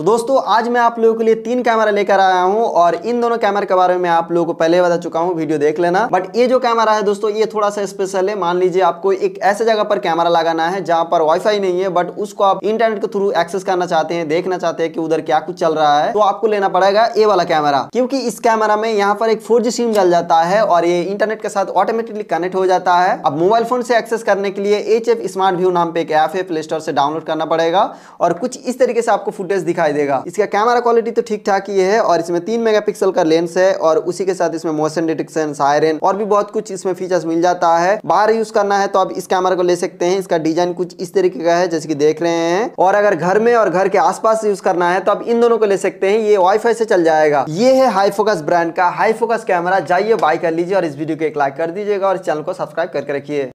तो दोस्तों आज मैं आप लोगों के लिए तीन कैमरा लेकर आया हूं और इन दोनों कैमरा के बारे में आप लोगों को पहले बता चुका हूं वीडियो देख लेना बट ये जो कैमरा है दोस्तों ये थोड़ा सा स्पेशल है मान लीजिए आपको एक ऐसे जगह पर कैमरा लगाना है जहां पर वाईफाई नहीं है बट उसको आप इंटरनेट के थ्रू एक्सेस करना चाहते हैं देखना चाहते हैं कि उधर क्या कुछ चल रहा है तो आपको लेना पड़ेगा ए वाला कैमरा क्योंकि इस कैमरा में यहाँ पर एक फोर सिम जल जाता है और ये इंटरनेट के साथ ऑटोमेटिकली कनेक्ट हो जाता है अब मोबाइल फोन से एक्सेस करने के लिए एच स्मार्ट व्यू नाम पे एक ऐप है प्ले स्टोर से डाउनलोड करना पड़ेगा और कुछ इस तरीके से आपको फुटेज दिखाई दिखाई देगा इसका कैमरा क्वालिटी तो ठीक ठाक ही है और इसमें तीन मेगा का लेंस है और उसी के साथ इसमें मोशन डिटेक्शन सायरन और भी बहुत कुछ इसमें फीचर्स मिल जाता है बाहर यूज करना है तो आप इस कैमरा को ले सकते हैं इसका डिजाइन कुछ इस तरीके का है जैसे कि देख रहे हैं और अगर घर में और घर के आसपास यूज करना है तो आप इन दोनों को ले सकते हैं ये वाईफाई से चल जाएगा ये है हाई फोकस ब्रांड का हाई फोकस कैमरा जाइए बाय कर लीजिए और इस वीडियो को एक लाइक कर दीजिएगा और चैनल को सब्सक्राइब करके रखिए